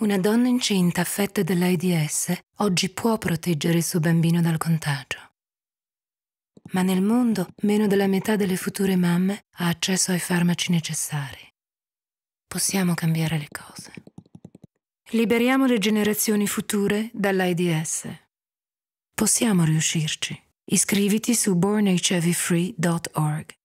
Una donna incinta affetta dall'AIDS oggi può proteggere il suo bambino dal contagio. Ma nel mondo meno della metà delle future mamme ha accesso ai farmaci necessari. Possiamo cambiare le cose. Liberiamo le generazioni future dall'AIDS. Possiamo riuscirci. Iscriviti su bornhivfree.org.